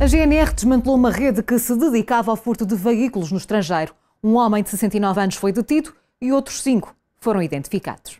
A GNR desmantelou uma rede que se dedicava ao furto de veículos no estrangeiro. Um homem de 69 anos foi detido e outros cinco foram identificados.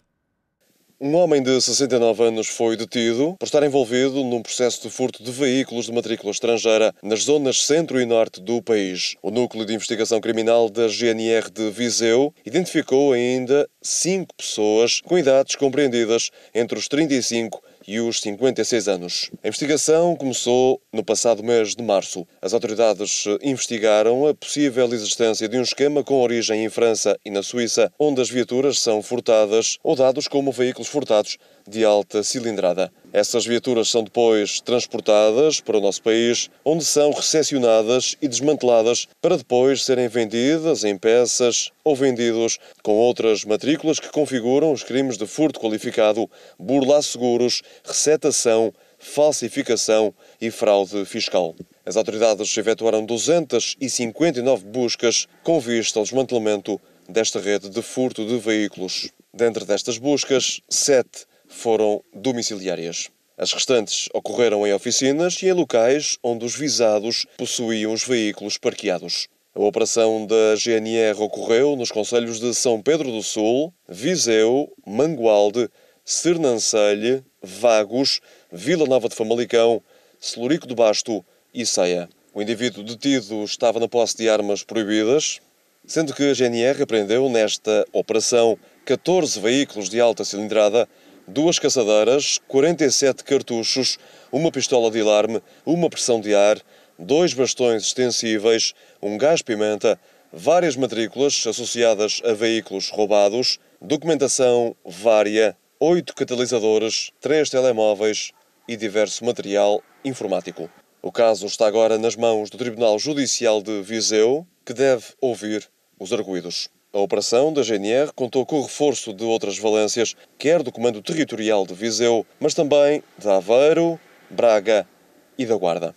Um homem de 69 anos foi detido por estar envolvido num processo de furto de veículos de matrícula estrangeira nas zonas centro e norte do país. O Núcleo de Investigação Criminal da GNR de Viseu identificou ainda cinco pessoas com idades compreendidas entre os 35 e os 56 anos. A investigação começou no passado mês de março. As autoridades eh, investigaram a possível existência de um esquema com origem em França e na Suíça, onde as viaturas são furtadas ou dados como veículos furtados de alta cilindrada. Essas viaturas são depois transportadas para o nosso país, onde são recepcionadas e desmanteladas para depois serem vendidas em peças ou vendidos com outras matrículas que configuram os crimes de furto qualificado, burlar seguros, recetação, falsificação e fraude fiscal. As autoridades efetuaram 259 buscas com vista ao desmantelamento desta rede de furto de veículos. Dentro destas buscas, sete foram domiciliárias. As restantes ocorreram em oficinas e em locais onde os visados possuíam os veículos parqueados. A operação da GNR ocorreu nos conselhos de São Pedro do Sul, Viseu, Mangualde, Sernancelho, Vagos, Vila Nova de Famalicão, Celurico do Basto e Ceia. O indivíduo detido estava na posse de armas proibidas, sendo que a GNR apreendeu nesta operação 14 veículos de alta cilindrada duas caçadeiras, 47 cartuchos, uma pistola de alarme, uma pressão de ar, dois bastões extensíveis, um gás-pimenta, várias matrículas associadas a veículos roubados, documentação vária, oito catalisadores, três telemóveis e diverso material informático. O caso está agora nas mãos do Tribunal Judicial de Viseu, que deve ouvir os arguídos. A operação da GNR contou com o reforço de outras valências, quer do Comando Territorial de Viseu, mas também de Aveiro, Braga e da Guarda.